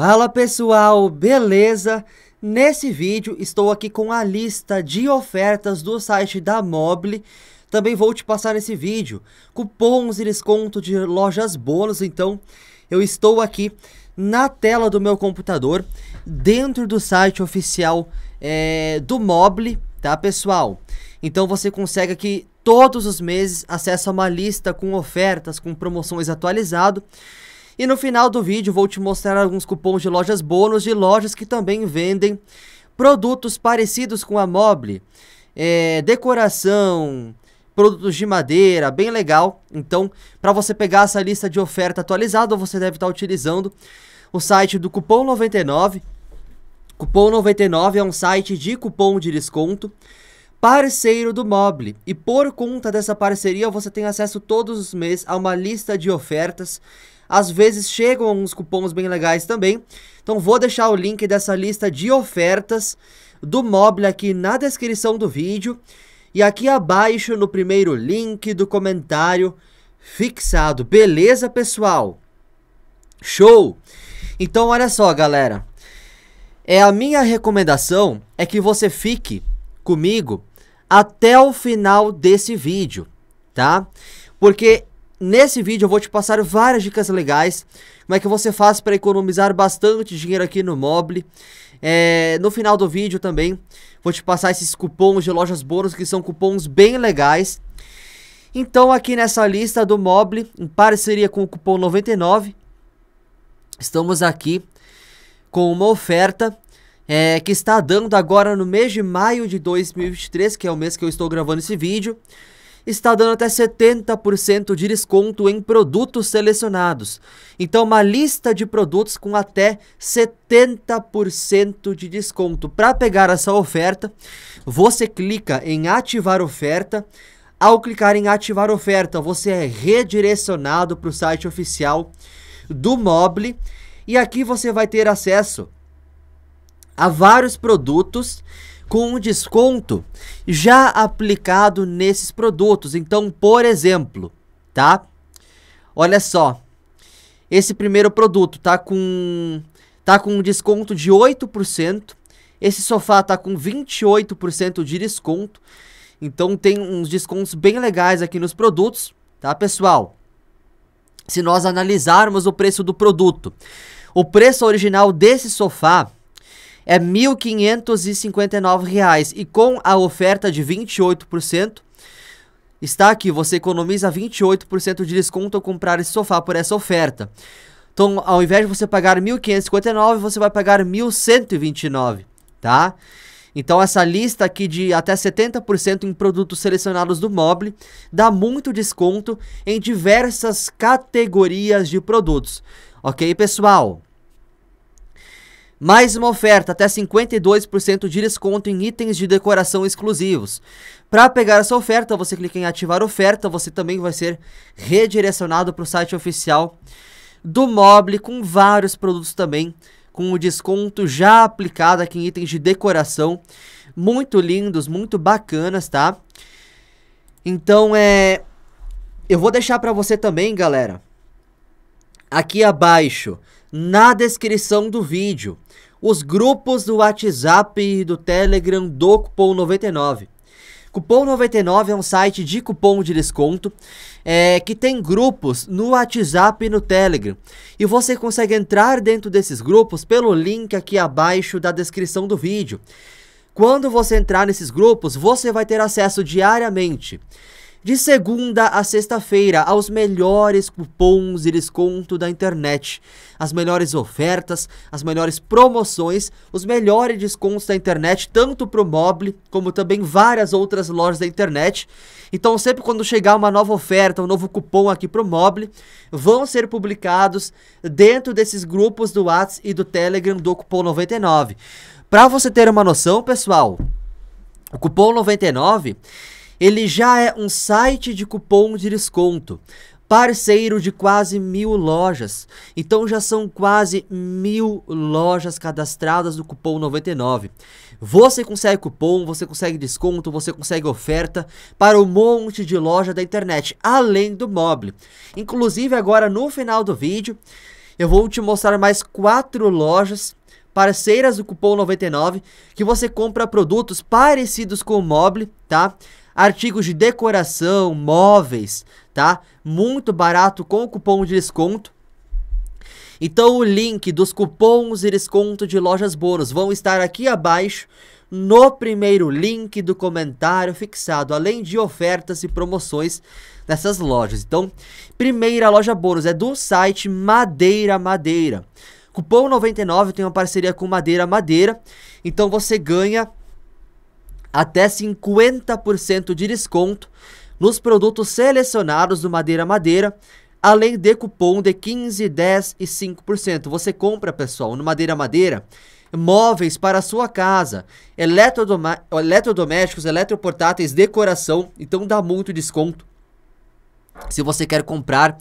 Fala pessoal, beleza? Nesse vídeo estou aqui com a lista de ofertas do site da Mobile. Também vou te passar nesse vídeo cupons e desconto de lojas bônus, então eu estou aqui na tela do meu computador, dentro do site oficial é, do Mobile, tá pessoal? Então você consegue aqui todos os meses acesso a uma lista com ofertas, com promoções atualizado. E no final do vídeo vou te mostrar alguns cupons de lojas bônus de lojas que também vendem produtos parecidos com a Mobile. É, decoração, produtos de madeira, bem legal. Então, para você pegar essa lista de oferta atualizada, você deve estar tá utilizando o site do Cupom 99. Cupom 99 é um site de cupom de desconto, parceiro do Mobile. E por conta dessa parceria, você tem acesso todos os meses a uma lista de ofertas às vezes chegam uns cupons bem legais também. Então vou deixar o link dessa lista de ofertas do Mobile aqui na descrição do vídeo. E aqui abaixo no primeiro link do comentário fixado. Beleza, pessoal? Show! Então olha só, galera. É a minha recomendação é que você fique comigo até o final desse vídeo, tá? Porque Nesse vídeo eu vou te passar várias dicas legais, como é que você faz para economizar bastante dinheiro aqui no Mobile. É, no final do vídeo também vou te passar esses cupons de lojas bônus que são cupons bem legais. Então aqui nessa lista do Mobile, em parceria com o cupom 99, estamos aqui com uma oferta é, que está dando agora no mês de maio de 2023, que é o mês que eu estou gravando esse vídeo está dando até 70% de desconto em produtos selecionados. Então, uma lista de produtos com até 70% de desconto. Para pegar essa oferta, você clica em ativar oferta. Ao clicar em ativar oferta, você é redirecionado para o site oficial do Mobile e aqui você vai ter acesso a vários produtos com um desconto já aplicado nesses produtos. Então, por exemplo, tá? Olha só. Esse primeiro produto tá com tá com um desconto de 8%. Esse sofá tá com 28% de desconto. Então tem uns descontos bem legais aqui nos produtos, tá, pessoal? Se nós analisarmos o preço do produto, o preço original desse sofá é R$ 1.559 e com a oferta de 28%, está aqui, você economiza 28% de desconto ao comprar esse sofá por essa oferta. Então, ao invés de você pagar 1.559, você vai pagar 1.129, tá? Então, essa lista aqui de até 70% em produtos selecionados do Mobile dá muito desconto em diversas categorias de produtos. Ok, pessoal? Mais uma oferta, até 52% de desconto em itens de decoração exclusivos. Para pegar essa oferta, você clica em ativar oferta, você também vai ser redirecionado para o site oficial do Mobile com vários produtos também com o desconto já aplicado aqui em itens de decoração, muito lindos, muito bacanas, tá? Então é eu vou deixar para você também, galera, aqui abaixo, na descrição do vídeo, os grupos do WhatsApp e do Telegram do Cupom 99. Cupom 99 é um site de cupom de desconto é, que tem grupos no WhatsApp e no Telegram. E você consegue entrar dentro desses grupos pelo link aqui abaixo da descrição do vídeo. Quando você entrar nesses grupos, você vai ter acesso diariamente de segunda a sexta-feira, aos melhores cupons e desconto da internet, as melhores ofertas, as melhores promoções, os melhores descontos da internet, tanto pro Mobile como também várias outras lojas da internet. Então, sempre quando chegar uma nova oferta, um novo cupom aqui pro Mobile, vão ser publicados dentro desses grupos do WhatsApp e do Telegram do cupom 99. Para você ter uma noção, pessoal, o cupom 99 ele já é um site de cupom de desconto, parceiro de quase mil lojas. Então já são quase mil lojas cadastradas do cupom 99. Você consegue cupom, você consegue desconto, você consegue oferta para um monte de loja da internet, além do mobile. Inclusive agora no final do vídeo, eu vou te mostrar mais quatro lojas parceiras do cupom 99 que você compra produtos parecidos com o mobile, tá? artigos de decoração, móveis, tá? Muito barato com cupom de desconto. Então o link dos cupons e desconto de lojas bônus vão estar aqui abaixo no primeiro link do comentário fixado, além de ofertas e promoções dessas lojas. Então, primeira loja bônus é do site Madeira Madeira. Cupom 99 tem uma parceria com Madeira Madeira, então você ganha até 50% de desconto nos produtos selecionados do Madeira Madeira, além de cupom de 15, 10 e 5%. Você compra, pessoal, no Madeira Madeira, móveis para a sua casa, eletrodomésticos, eletroportáteis, decoração, então dá muito desconto se você quer comprar.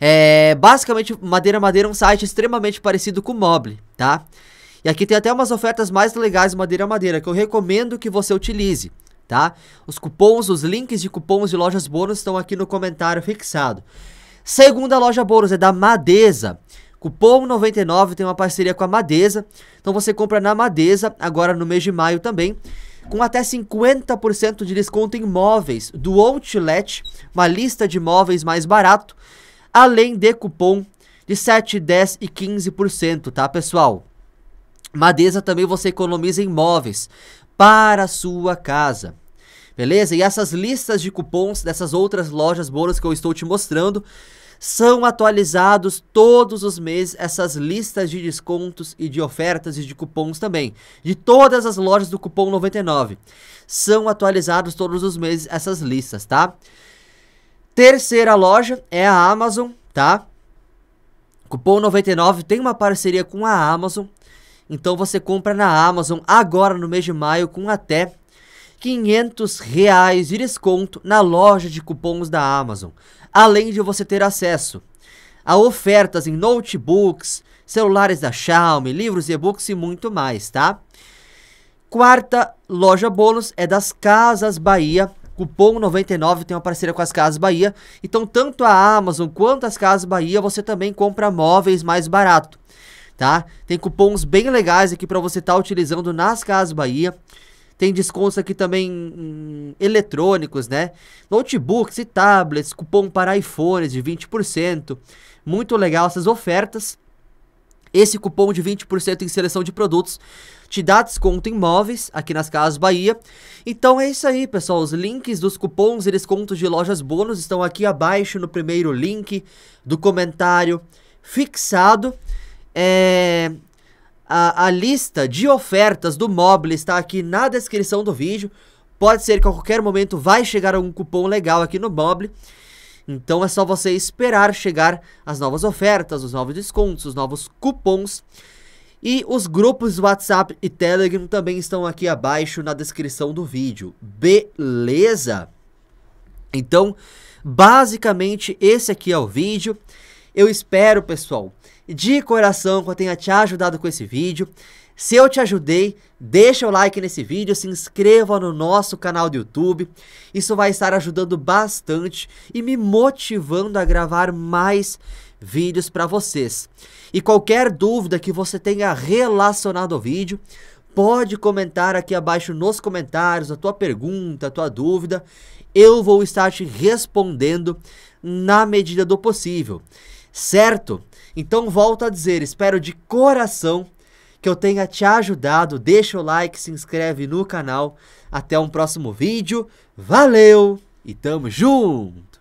É, basicamente, Madeira Madeira é um site extremamente parecido com o Mobile, tá? E aqui tem até umas ofertas mais legais madeira a madeira que eu recomendo que você utilize, tá? Os cupons, os links de cupons de lojas bônus estão aqui no comentário fixado. Segunda loja bônus é da Madeza. Cupom 99 tem uma parceria com a Madeza. Então você compra na Madeza agora no mês de maio também com até 50% de desconto em móveis do Outlet, uma lista de móveis mais barato, além de cupom de 7, 10 e 15%, tá, pessoal? Madeza também você economiza em móveis para a sua casa. Beleza? E essas listas de cupons dessas outras lojas bônus que eu estou te mostrando são atualizados todos os meses essas listas de descontos e de ofertas e de cupons também, de todas as lojas do cupom 99. São atualizados todos os meses essas listas, tá? Terceira loja é a Amazon, tá? Cupom 99 tem uma parceria com a Amazon então você compra na Amazon agora no mês de maio com até 500 reais de desconto na loja de cupons da Amazon, além de você ter acesso a ofertas em notebooks, celulares da Xiaomi, livros, e-books e muito mais, tá? Quarta loja bônus é das Casas Bahia. Cupom 99 tem uma parceria com as Casas Bahia. Então, tanto a Amazon quanto as Casas Bahia, você também compra móveis mais barato tá? Tem cupons bem legais aqui para você estar tá utilizando nas Casas Bahia. Tem descontos aqui também hum, eletrônicos, né? Notebooks e tablets, cupom para iPhones de 20%. Muito legal essas ofertas. Esse cupom de 20% em seleção de produtos te dá desconto em móveis aqui nas Casas Bahia. Então é isso aí, pessoal. Os links dos cupons e descontos de lojas bônus estão aqui abaixo no primeiro link do comentário fixado. É, a, a, lista de ofertas do Mobile está aqui na descrição do vídeo. Pode ser que a qualquer momento vai chegar algum cupom legal aqui no Mobile. Então é só você esperar chegar as novas ofertas, os novos descontos, os novos cupons. E os grupos WhatsApp e Telegram também estão aqui abaixo na descrição do vídeo. Beleza? Então, basicamente esse aqui é o vídeo. Eu espero, pessoal, de coração que eu tenha te ajudado com esse vídeo. Se eu te ajudei, deixa o like nesse vídeo, se inscreva no nosso canal do YouTube. Isso vai estar ajudando bastante e me motivando a gravar mais vídeos para vocês. E qualquer dúvida que você tenha relacionado ao vídeo, pode comentar aqui abaixo nos comentários a tua pergunta, a tua dúvida. Eu vou estar te respondendo na medida do possível certo? Então volto a dizer, espero de coração que eu tenha te ajudado. Deixa o like, se inscreve no canal. Até um próximo vídeo. Valeu e tamo junto!